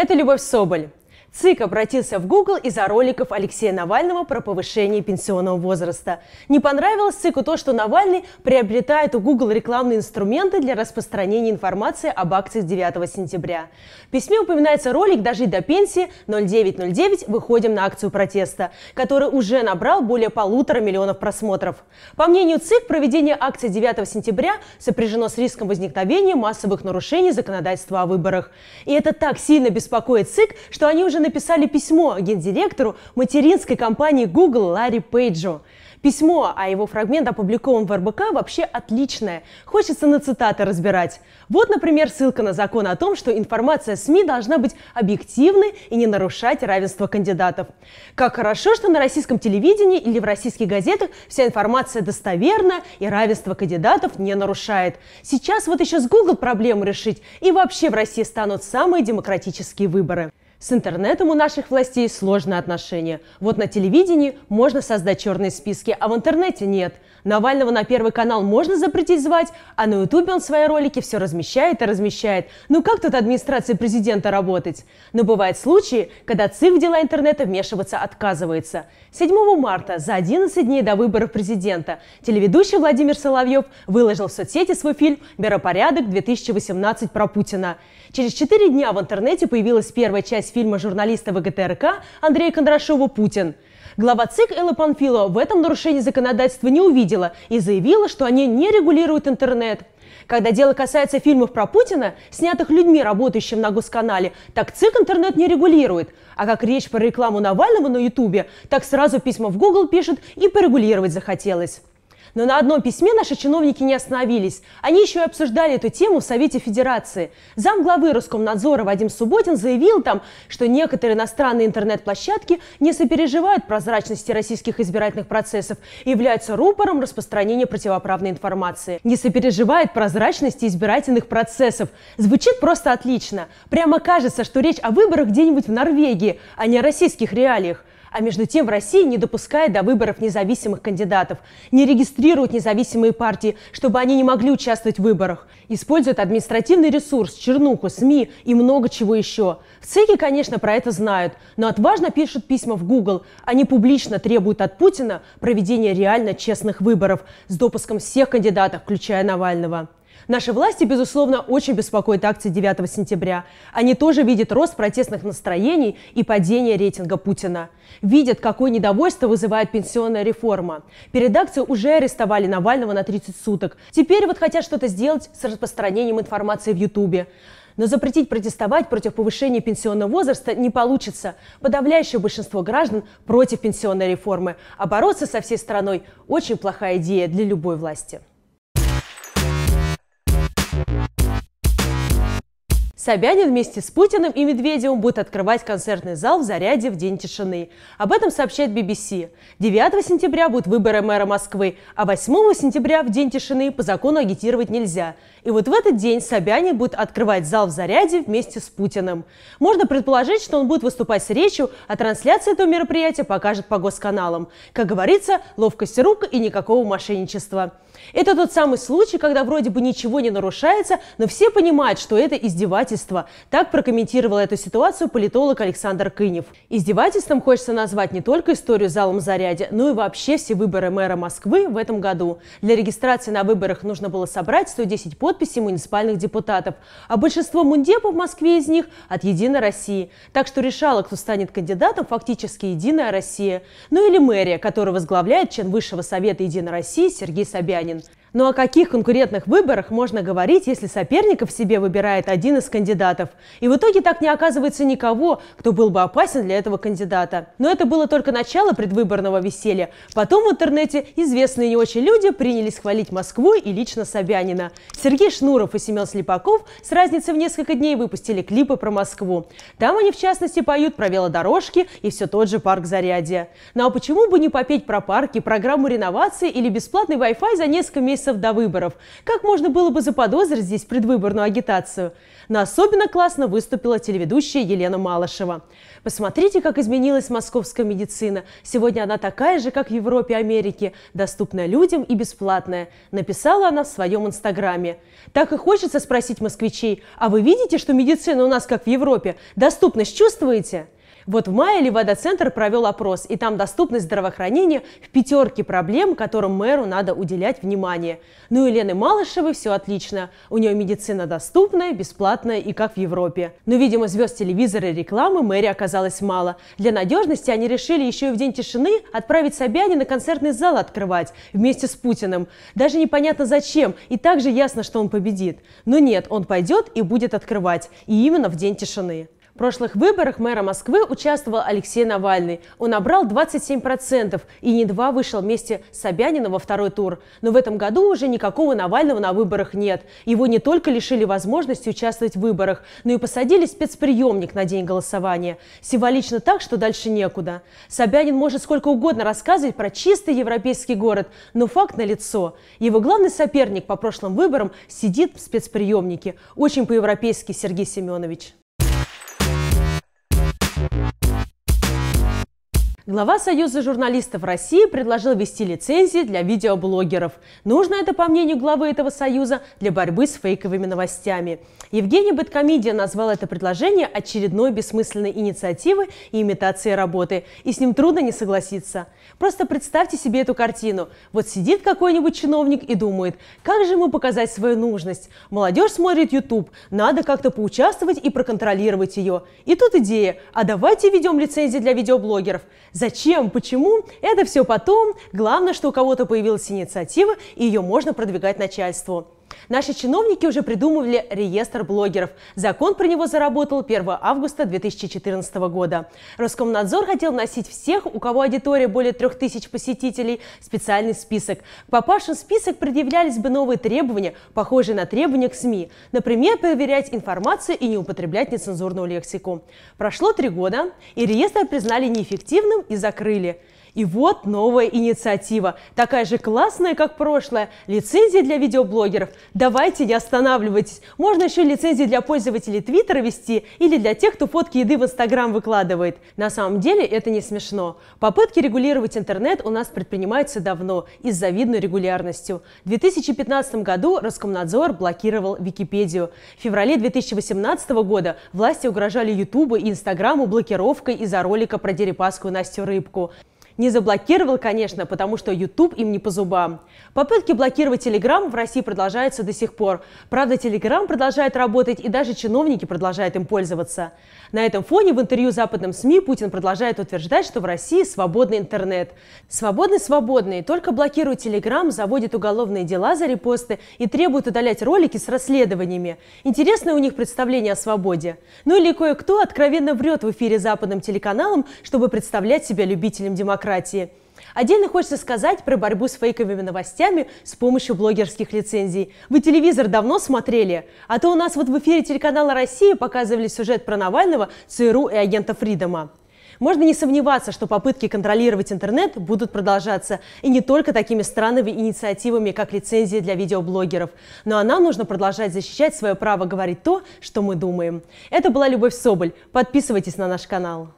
Это Любовь Соболь. ЦИК обратился в Google из-за роликов Алексея Навального про повышение пенсионного возраста. Не понравилось ЦИКу то, что Навальный приобретает у Google рекламные инструменты для распространения информации об акциях 9 сентября. В письме упоминается ролик «Дожить до пенсии 0909 выходим на акцию протеста», который уже набрал более полутора миллионов просмотров. По мнению ЦИК, проведение акции 9 сентября сопряжено с риском возникновения массовых нарушений законодательства о выборах. И это так сильно беспокоит ЦИК, что они уже уже написали письмо гендиректору материнской компании Google Ларри Пейджу. Письмо, а его фрагмент опубликован в РБК, вообще отличное. Хочется на цитаты разбирать. Вот, например, ссылка на закон о том, что информация СМИ должна быть объективной и не нарушать равенство кандидатов. Как хорошо, что на российском телевидении или в российских газетах вся информация достоверна и равенство кандидатов не нарушает. Сейчас вот еще с Google проблему решить, и вообще в России станут самые демократические выборы. С интернетом у наших властей сложные отношения. Вот на телевидении можно создать черные списки, а в интернете нет. Навального на Первый канал можно запретить звать, а на Ютубе он свои ролики все размещает и размещает. Ну как тут администрации президента работать? Но бывают случаи, когда ЦИК в дела интернета вмешиваться отказывается. 7 марта, за 11 дней до выборов президента, телеведущий Владимир Соловьев выложил в соцсети свой фильм «Миропорядок 2018 про Путина». Через 4 дня в интернете появилась первая часть из фильма журналиста ВГТРК Андрея Кондрашова «Путин». Глава ЦИК Элла Панфилова в этом нарушении законодательства не увидела и заявила, что они не регулируют интернет. Когда дело касается фильмов про Путина, снятых людьми, работающими на Госканале, так ЦИК интернет не регулирует. А как речь про рекламу Навального на Ютубе, так сразу письма в Google пишет и порегулировать захотелось. Но на одном письме наши чиновники не остановились. Они еще и обсуждали эту тему в Совете Федерации. Замглавы Роскомнадзора Вадим Субботин заявил там, что некоторые иностранные интернет-площадки не сопереживают прозрачности российских избирательных процессов и являются рупором распространения противоправной информации. Не сопереживает прозрачности избирательных процессов. Звучит просто отлично. Прямо кажется, что речь о выборах где-нибудь в Норвегии, а не о российских реалиях. А между тем в России не допускает до выборов независимых кандидатов, не регистрируют независимые партии, чтобы они не могли участвовать в выборах, используют административный ресурс, чернуху, СМИ и много чего еще. В ЦИКе, конечно, про это знают, но отважно пишут письма в Google. Они публично требуют от Путина проведения реально честных выборов с допуском всех кандидатов, включая Навального. Наши власти, безусловно, очень беспокоят акции 9 сентября. Они тоже видят рост протестных настроений и падение рейтинга Путина. Видят, какое недовольство вызывает пенсионная реформа. Перед акцией уже арестовали Навального на 30 суток. Теперь вот хотят что-то сделать с распространением информации в Ютубе. Но запретить протестовать против повышения пенсионного возраста не получится. Подавляющее большинство граждан против пенсионной реформы. А бороться со всей страной – очень плохая идея для любой власти. Собянин вместе с Путиным и Медведевым будет открывать концертный зал в Заряде в День тишины. Об этом сообщает BBC. 9 сентября будут выборы мэра Москвы, а 8 сентября в День тишины по закону агитировать нельзя. И вот в этот день Собянин будет открывать зал в Заряде вместе с Путиным. Можно предположить, что он будет выступать с речью, а трансляция этого мероприятия покажет по госканалам. Как говорится, ловкость рук и никакого мошенничества. Это тот самый случай, когда вроде бы ничего не нарушается, но все понимают, что это издевательство издевательство. Так прокомментировал эту ситуацию политолог Александр Кынев. Издевательством хочется назвать не только историю залом заряде, но и вообще все выборы мэра Москвы в этом году. Для регистрации на выборах нужно было собрать 110 подписей муниципальных депутатов, а большинство мундепов в Москве из них от «Единой России». Так что решала, кто станет кандидатом, фактически «Единая Россия». Ну или мэрия, которую возглавляет член Высшего Совета «Единой России» Сергей Собянин. Но ну, о каких конкурентных выборах можно говорить, если соперников себе выбирает один из кандидатов? И в итоге так не оказывается никого, кто был бы опасен для этого кандидата. Но это было только начало предвыборного веселья. Потом в интернете известные не очень люди принялись хвалить Москву и лично Собянина. Сергей Шнуров и Семен Слепаков с разницей в несколько дней выпустили клипы про Москву. Там они, в частности, поют про велодорожки и все тот же парк Зарядье. Ну а почему бы не попеть про парки, программу реновации или бесплатный Wi-Fi за несколько месяцев рейсов до выборов. Как можно было бы заподозрить здесь предвыборную агитацию? Но особенно классно выступила телеведущая Елена Малышева. Посмотрите, как изменилась московская медицина. Сегодня она такая же, как в Европе и Америке, доступная людям и бесплатная, написала она в своем инстаграме. Так и хочется спросить москвичей, а вы видите, что медицина у нас как в Европе? Доступность чувствуете? Вот в мае Левада-центр провел опрос, и там доступность здравоохранения в пятерке проблем, которым мэру надо уделять внимание. Ну и Лены Малышевой все отлично. У нее медицина доступная, бесплатная и как в Европе. Но, видимо, звезд телевизора и рекламы мэри оказалось мало. Для надежности они решили еще и в день тишины отправить Собянина концертный зал открывать вместе с Путиным. Даже непонятно зачем, и также ясно, что он победит. Но нет, он пойдет и будет открывать. И именно в день тишины. В прошлых выборах мэра Москвы участвовал Алексей Навальный. Он набрал 27% и недва вышел вместе с Собяниным во второй тур. Но в этом году уже никакого Навального на выборах нет. Его не только лишили возможности участвовать в выборах, но и посадили спецприемник на день голосования. Символично так, что дальше некуда. Собянин может сколько угодно рассказывать про чистый европейский город, но факт налицо. Его главный соперник по прошлым выборам сидит в спецприемнике. Очень по-европейски Сергей Семенович. Глава Союза журналистов России предложил вести лицензии для видеоблогеров. Нужно это, по мнению главы этого союза, для борьбы с фейковыми новостями. Евгений Быткомедия назвал это предложение очередной бессмысленной инициативой и имитацией работы. И с ним трудно не согласиться. Просто представьте себе эту картину. Вот сидит какой-нибудь чиновник и думает, как же ему показать свою нужность? Молодежь смотрит YouTube, надо как-то поучаствовать и проконтролировать ее. И тут идея, а давайте ведем лицензии для видеоблогеров. Зачем, почему, это все потом. Главное, что у кого-то появилась инициатива, и ее можно продвигать начальству. Наши чиновники уже придумывали реестр блогеров. Закон про него заработал 1 августа 2014 года. Роскомнадзор хотел носить всех, у кого аудитория более 3000 посетителей, специальный список. К попавшим в список предъявлялись бы новые требования, похожие на требования к СМИ. Например, проверять информацию и не употреблять нецензурную лексику. Прошло три года, и реестр признали неэффективным и закрыли. И вот новая инициатива, такая же классная, как прошлая — Лицензии для видеоблогеров. Давайте, не останавливайтесь. Можно еще лицензии для пользователей Твиттера вести или для тех, кто фотки еды в Инстаграм выкладывает. На самом деле это не смешно. Попытки регулировать интернет у нас предпринимаются давно и с завидной регулярностью. В 2015 году Роскомнадзор блокировал Википедию. В феврале 2018 года власти угрожали Ютубу и Инстаграму блокировкой из-за ролика про дерипаскую Настю Рыбку. Не заблокировал, конечно, потому что YouTube им не по зубам. Попытки блокировать Telegram в России продолжаются до сих пор. Правда, Telegram продолжает работать, и даже чиновники продолжают им пользоваться. На этом фоне в интервью западным СМИ Путин продолжает утверждать, что в России свободный интернет. Свободный-свободный, только блокирует Telegram, заводит уголовные дела за репосты и требует удалять ролики с расследованиями. Интересное у них представление о свободе. Ну или кое-кто откровенно врет в эфире западным телеканалам, чтобы представлять себя любителем демократии демократии. Отдельно хочется сказать про борьбу с фейковыми новостями с помощью блогерских лицензий. Вы телевизор давно смотрели? А то у нас вот в эфире телеканала «Россия» показывали сюжет про Навального, ЦРУ и агента Фридома. Можно не сомневаться, что попытки контролировать интернет будут продолжаться, и не только такими странными инициативами, как лицензия для видеоблогеров. Ну а нам нужно продолжать защищать свое право говорить то, что мы думаем. Это была Любовь Соболь. Подписывайтесь на наш канал.